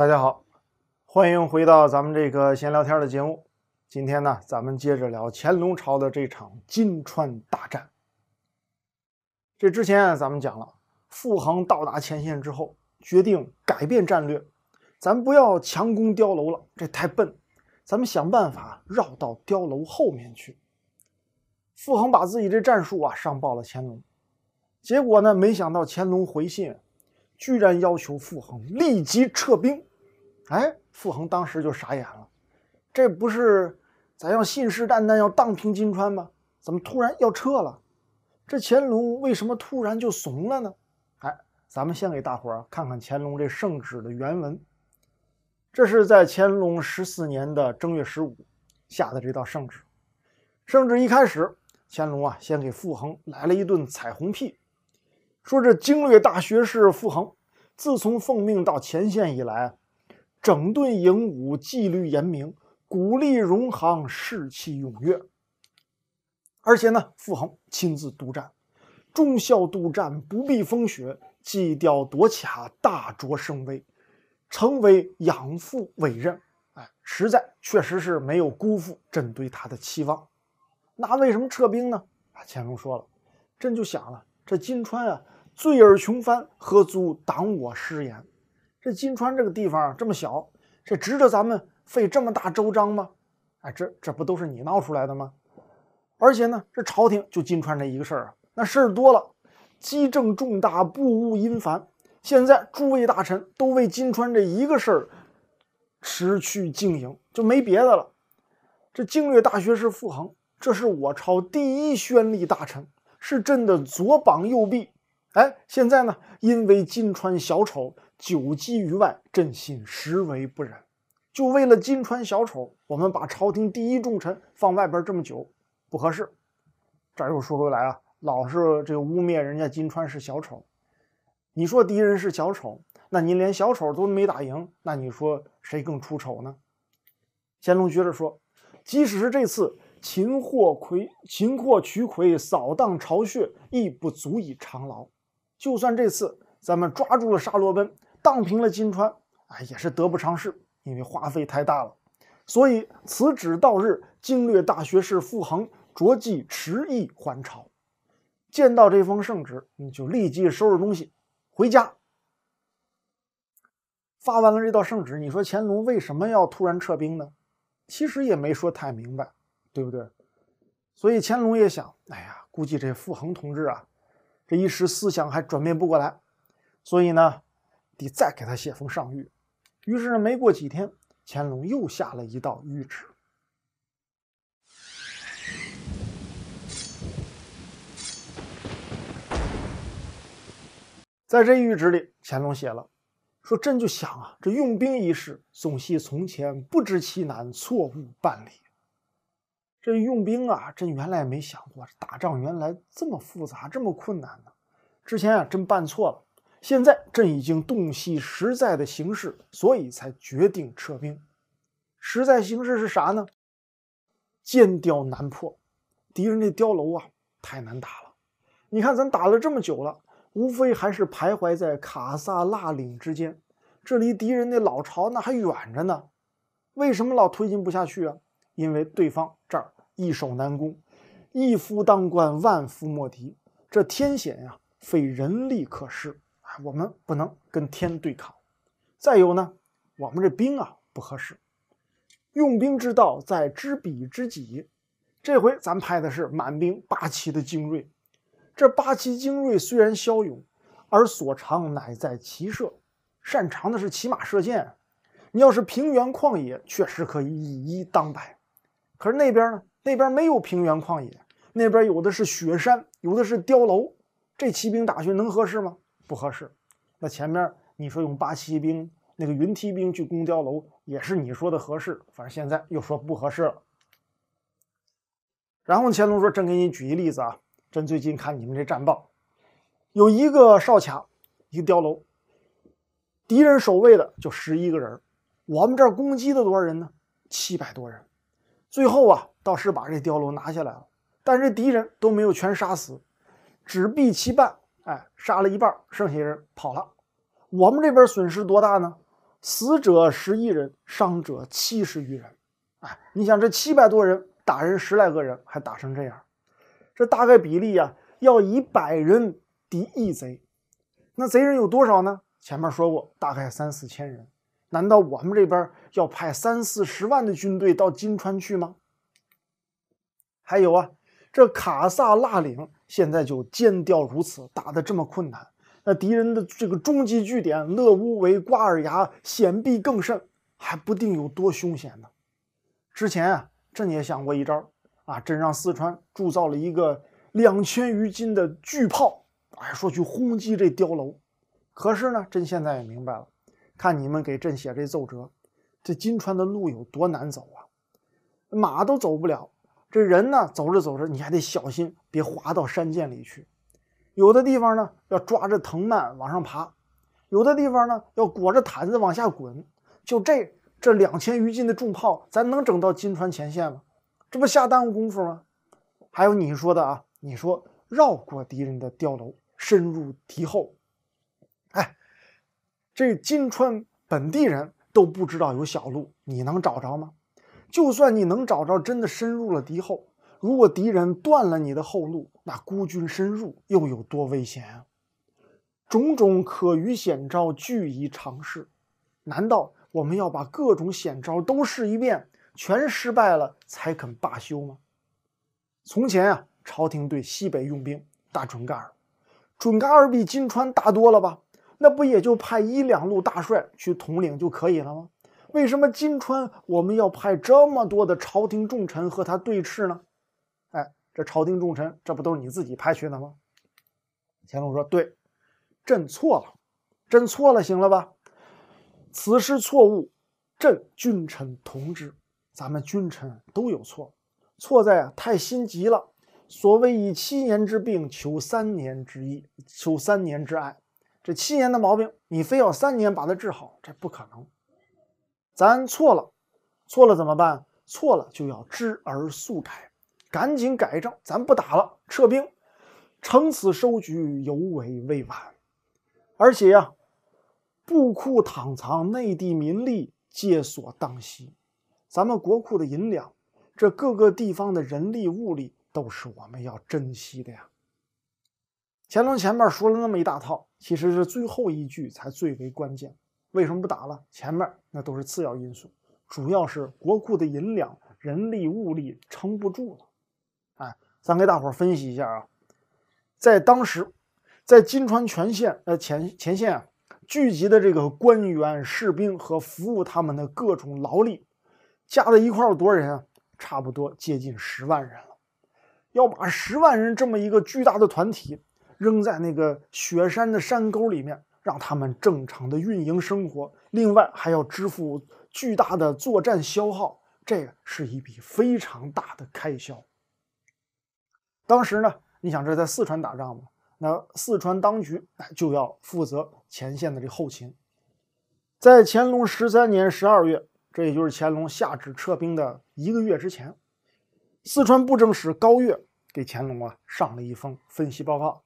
大家好，欢迎回到咱们这个闲聊天的节目。今天呢，咱们接着聊乾隆朝的这场金川大战。这之前咱们讲了，傅恒到达前线之后，决定改变战略，咱不要强攻碉楼了，这太笨，咱们想办法绕到碉楼后面去。傅恒把自己这战术啊上报了乾隆，结果呢，没想到乾隆回信，居然要求傅恒立即撤兵。哎，傅恒当时就傻眼了，这不是咱要信誓旦旦要荡平金川吗？怎么突然要撤了？这乾隆为什么突然就怂了呢？哎，咱们先给大伙儿看看乾隆这圣旨的原文。这是在乾隆十四年的正月十五下的这道圣旨。圣旨一开始，乾隆啊先给傅恒来了一顿彩虹屁，说这经略大学士傅恒自从奉命到前线以来。整顿营伍，纪律严明，鼓励荣行，士气踊跃。而且呢，傅恒亲自督战，忠孝督战，不避风雪，计调夺卡，大卓声威，成为养父委任。哎，实在确实是没有辜负朕对他的期望。那为什么撤兵呢？啊，乾隆说了，朕就想了，这金川啊，醉耳穷番，何足挡我师言。这金川这个地方这么小，这值得咱们费这么大周章吗？哎，这这不都是你闹出来的吗？而且呢，这朝廷就金川这一个事儿啊，那事儿多了，基政重大，不务殷繁。现在诸位大臣都为金川这一个事儿持去经营，就没别的了。这经略大学士傅恒，这是我朝第一宣力大臣，是朕的左膀右臂。哎，现在呢，因为金川小丑。久积于外，朕心实为不忍。就为了金川小丑，我们把朝廷第一重臣放外边这么久，不合适。这又说回来啊，老是这个污蔑人家金川是小丑。你说敌人是小丑，那你连小丑都没打赢，那你说谁更出丑呢？乾隆接着说，即使是这次擒获魁、擒获渠魁，扫荡巢穴，亦不足以长劳。就算这次咱们抓住了沙罗奔。荡平了金川，哎，也是得不偿失，因为花费太大了。所以此旨到日，经略大学士傅恒着即迟意还朝。见到这封圣旨，你就立即收拾东西回家。发完了这道圣旨，你说乾隆为什么要突然撤兵呢？其实也没说太明白，对不对？所以乾隆也想，哎呀，估计这傅恒同志啊，这一时思想还转变不过来。所以呢？得再给他写封上谕，于是没过几天，乾隆又下了一道谕旨。在这谕旨里，乾隆写了，说：“朕就想啊，这用兵一事，总系从前不知其难，错误办理。这用兵啊，朕原来没想过，打仗原来这么复杂，这么困难呢。之前啊，朕办错了。”现在朕已经洞悉实在的形势，所以才决定撤兵。实在形势是啥呢？坚雕难破，敌人的碉楼啊太难打了。你看咱打了这么久了，无非还是徘徊在卡萨腊岭之间，这离敌人那老巢那还远着呢。为什么老推进不下去啊？因为对方这儿易守难攻，一夫当关，万夫莫敌。这天险呀，非人力可施。我们不能跟天对抗，再有呢，我们这兵啊不合适。用兵之道在知彼知己。这回咱派的是满兵八旗的精锐，这八旗精锐虽然骁勇，而所长乃在骑射，擅长的是骑马射箭。你要是平原旷野，确实可以以一当百。可是那边呢？那边没有平原旷野，那边有的是雪山，有的是碉楼，这骑兵打雪能合适吗？不合适，那前面你说用八旗兵那个云梯兵去攻碉楼也是你说的合适，反正现在又说不合适了。然后乾隆说：“朕给你举一例子啊，朕最近看你们这战报，有一个哨卡，一个碉楼，敌人守卫的就十一个人，我们这儿攻击的多少人呢？七百多人。最后啊，倒是把这碉楼拿下来了，但是敌人都没有全杀死，只毙其半。”哎，杀了一半，剩下人跑了。我们这边损失多大呢？死者十一人，伤者七十余人。哎，你想这七百多人打人十来个人，还打成这样，这大概比例呀，要以百人敌一贼。那贼人有多少呢？前面说过，大概三四千人。难道我们这边要派三四十万的军队到金川去吗？还有啊，这卡萨腊岭。现在就坚掉如此，打得这么困难，那敌人的这个终极据点乐乌为瓜尔崖险壁更甚，还不定有多凶险呢。之前啊，朕也想过一招，啊，朕让四川铸造了一个两千余斤的巨炮，哎，说去轰击这碉楼。可是呢，朕现在也明白了，看你们给朕写这奏折，这金川的路有多难走啊，马都走不了。这人呢，走着走着，你还得小心，别滑到山涧里去。有的地方呢，要抓着藤蔓往上爬；有的地方呢，要裹着毯子往下滚。就这这两千余斤的重炮，咱能整到金川前线吗？这不瞎耽误工夫吗？还有你说的啊，你说绕过敌人的碉楼，深入敌后。哎，这金川本地人都不知道有小路，你能找着吗？就算你能找着，真的深入了敌后，如果敌人断了你的后路，那孤军深入又有多危险啊？种种可虞险招俱已尝试，难道我们要把各种险招都试一遍，全失败了才肯罢休吗？从前啊，朝廷对西北用兵，大准噶尔，准噶尔比金川大多了吧？那不也就派一两路大帅去统领就可以了吗？为什么金川，我们要派这么多的朝廷重臣和他对峙呢？哎，这朝廷重臣，这不都是你自己派去的吗？乾隆说：“对，朕错了，朕错了，行了吧？此事错误，朕君臣同之，咱们君臣都有错，错在啊太心急了。所谓以七年之病求三年之医，求三年之爱，这七年的毛病，你非要三年把它治好，这不可能。”咱错了，错了怎么办？错了就要知而速改，赶紧改正。咱不打了，撤兵。乘此收局尤为未晚。而且呀，布库躺藏，内地民力皆所当惜。咱们国库的银两，这各个地方的人力物力都是我们要珍惜的呀。乾隆前面说了那么一大套，其实是最后一句才最为关键。为什么不打了？前面那都是次要因素，主要是国库的银两、人力物力撑不住了。哎，咱给大伙分析一下啊，在当时，在金川全线呃前前线啊聚集的这个官员、士兵和服务他们的各种劳力，加在一块儿多少人啊？差不多接近十万人了。要把十万人这么一个巨大的团体扔在那个雪山的山沟里面。让他们正常的运营生活，另外还要支付巨大的作战消耗，这是一笔非常大的开销。当时呢，你想这在四川打仗嘛？那四川当局就要负责前线的这后勤。在乾隆十三年十二月，这也就是乾隆下旨撤兵的一个月之前，四川布政使高月给乾隆啊上了一封分析报告，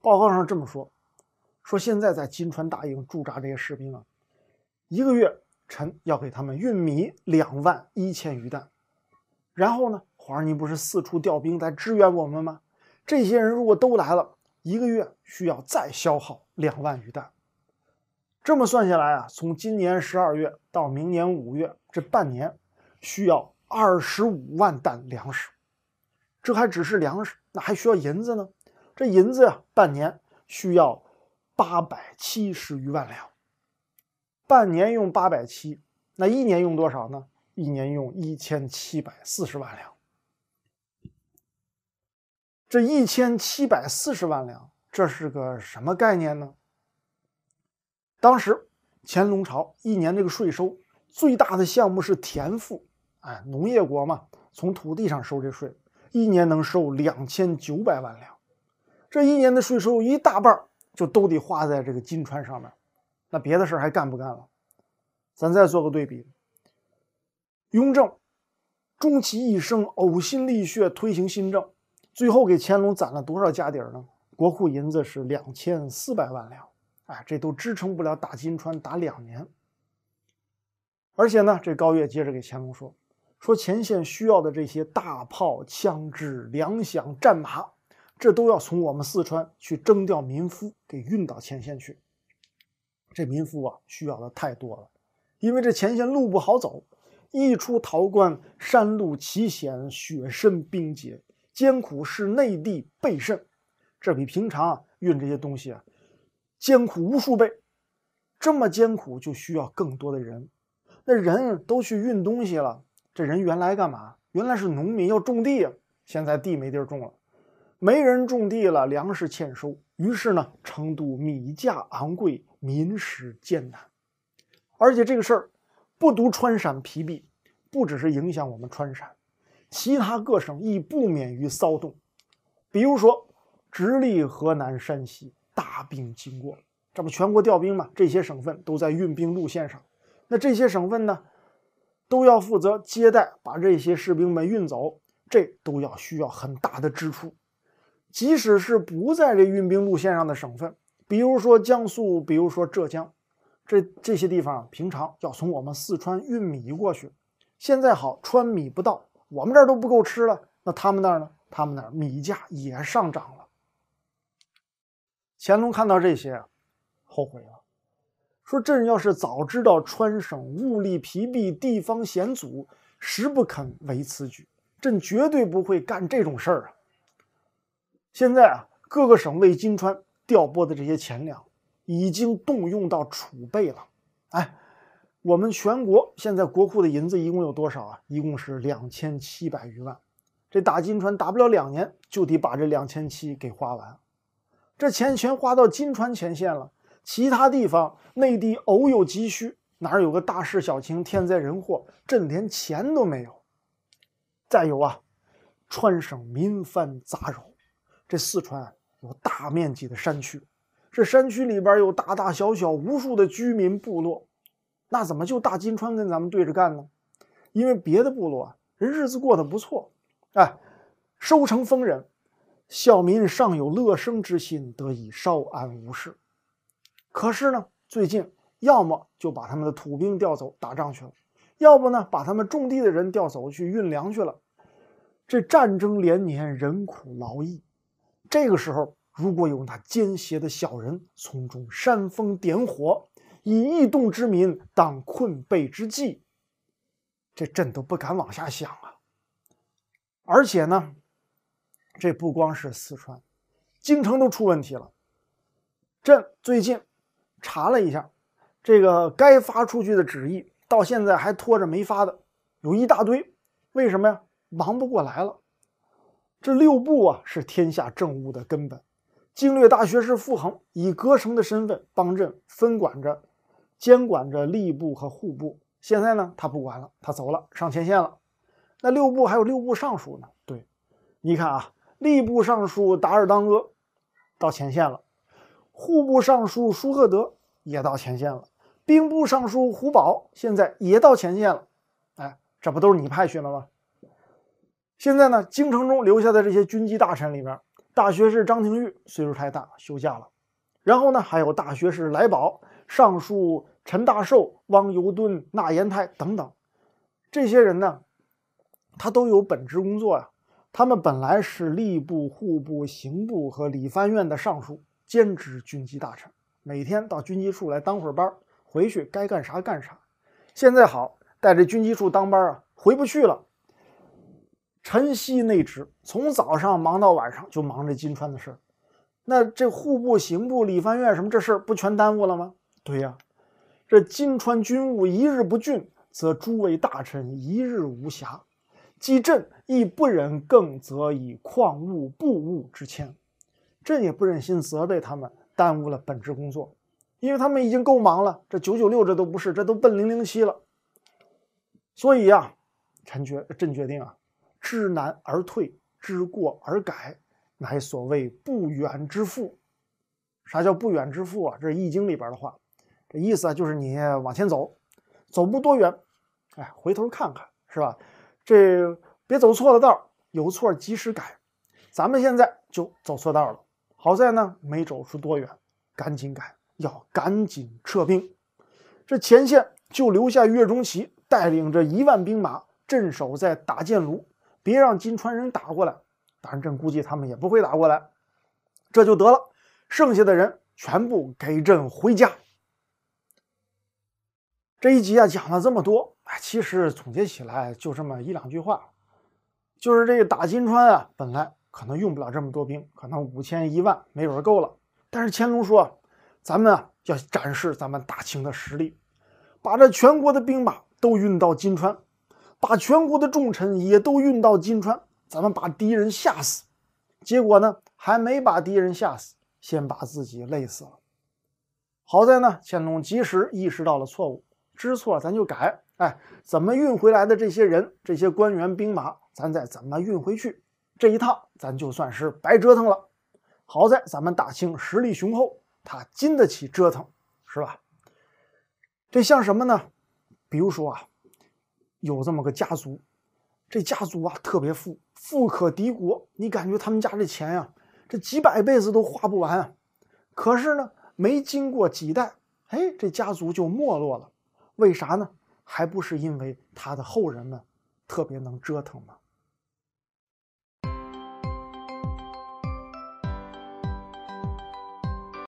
报告上这么说。说现在在金川大营驻扎这些士兵啊，一个月臣要给他们运米两万一千余担，然后呢，皇上您不是四处调兵来支援我们吗？这些人如果都来了，一个月需要再消耗两万余担。这么算下来啊，从今年十二月到明年五月这半年，需要二十五万担粮食。这还只是粮食，那还需要银子呢。这银子呀，半年需要。八百七十余万两，半年用八百七，那一年用多少呢？一年用一千七百四十万两。这一千七百四十万两，这是个什么概念呢？当时乾隆朝一年这个税收最大的项目是田赋，哎，农业国嘛，从土地上收这税，一年能收两千九百万两，这一年的税收一大半就都得花在这个金川上面，那别的事儿还干不干了？咱再做个对比。雍正，终其一生呕心沥血推行新政，最后给乾隆攒了多少家底儿呢？国库银子是两千四百万两，哎，这都支撑不了打金川打两年。而且呢，这高月接着给乾隆说，说前线需要的这些大炮、枪支、粮饷、战马。这都要从我们四川去征调民夫，给运到前线去。这民夫啊，需要的太多了，因为这前线路不好走，一出陶关，山路奇险，雪深冰结，艰苦是内地倍甚。这比平常运这些东西啊，艰苦无数倍。这么艰苦就需要更多的人，那人都去运东西了，这人原来干嘛？原来是农民要种地，现在地没地种了。没人种地了，粮食欠收，于是呢，成都米价昂贵，民食艰难。而且这个事儿不独川陕疲弊，不只是影响我们川陕，其他各省亦不免于骚动。比如说，直隶、河南、山西大兵经过，这不全国调兵嘛？这些省份都在运兵路线上，那这些省份呢，都要负责接待，把这些士兵们运走，这都要需要很大的支出。即使是不在这运兵路线上的省份，比如说江苏，比如说浙江，这这些地方平常要从我们四川运米过去，现在好川米不到，我们这儿都不够吃了。那他们那儿呢？他们那儿米价也上涨了。乾隆看到这些啊，后悔了，说：“朕要是早知道川省物力疲弊，地方险阻，实不肯为此举，朕绝对不会干这种事儿啊。”现在啊，各个省为金川调拨的这些钱粮，已经动用到储备了。哎，我们全国现在国库的银子一共有多少啊？一共是两千七百余万。这打金川打不了两年，就得把这两千七给花完。这钱全花到金川前线了，其他地方内地偶有急需，哪儿有个大事小情、天灾人祸，朕连钱都没有。再有啊，川省民番杂糅。这四川有大面积的山区，这山区里边有大大小小无数的居民部落，那怎么就大金川跟咱们对着干呢？因为别的部落啊，人日子过得不错，哎，收成丰人，小民尚有乐生之心，得以稍安无事。可是呢，最近要么就把他们的土兵调走打仗去了，要不呢，把他们种地的人调走去运粮去了。这战争连年，人苦劳役。这个时候，如果有那奸邪的小人从中煽风点火，以异动之民当困惫之计，这朕都不敢往下想啊。而且呢，这不光是四川，京城都出问题了。朕最近查了一下，这个该发出去的旨意到现在还拖着没发的，有一大堆。为什么呀？忙不过来了。这六部啊，是天下政务的根本。经略大学士傅恒以阁臣的身份帮朕分管着、监管着吏部和户部。现在呢，他不管了，他走了，上前线了。那六部还有六部尚书呢？对，你看啊，吏部尚书达尔当阿到前线了，户部尚书舒赫德也到前线了，兵部尚书胡宝现在也到前线了。哎，这不都是你派去的吗？现在呢，京城中留下的这些军机大臣里边，大学士张廷玉岁数太大，休假了。然后呢，还有大学士来宝、尚书陈大寿、汪尤敦、纳延泰等等，这些人呢，他都有本职工作呀。他们本来是吏部、户部、刑部和理藩院的尚书，兼职军机大臣，每天到军机处来当会儿班，回去该干啥干啥。现在好，带着军机处当班啊，回不去了。晨曦内职，从早上忙到晚上，就忙着金川的事那这户部、刑部、理藩院什么这事儿不全耽误了吗？对呀，这金川军务一日不竣，则诸位大臣一日无暇。即朕亦不忍，更则以矿务布务之谦。朕也不忍心责备他们耽误了本职工作，因为他们已经够忙了。这九九六这都不是，这都奔零零七了。所以呀，臣决，朕决定啊。知难而退，知过而改，乃所谓不远之富。啥叫不远之富啊？这是《易经》里边的话，这意思啊，就是你往前走，走不多远，哎，回头看看，是吧？这别走错了道，有错及时改。咱们现在就走错道了，好在呢，没走出多远，赶紧改，要赶紧撤兵。这前线就留下岳钟琪带领着一万兵马镇守在打箭炉。别让金川人打过来，当然，朕估计他们也不会打过来，这就得了。剩下的人全部给朕回家。这一集啊讲了这么多，哎，其实总结起来就这么一两句话，就是这个打金川啊，本来可能用不了这么多兵，可能五千一万没准够了。但是乾隆说，咱们啊要展示咱们大清的实力，把这全国的兵马都运到金川。把全国的重臣也都运到金川，咱们把敌人吓死。结果呢，还没把敌人吓死，先把自己累死了。好在呢，乾隆及时意识到了错误，知错咱就改。哎，怎么运回来的这些人、这些官员、兵马，咱再怎么运回去？这一趟咱就算是白折腾了。好在咱们大清实力雄厚，他经得起折腾，是吧？这像什么呢？比如说啊。有这么个家族，这家族啊特别富，富可敌国。你感觉他们家这钱呀，这几百辈子都花不完啊。可是呢，没经过几代，哎，这家族就没落了。为啥呢？还不是因为他的后人们特别能折腾吗？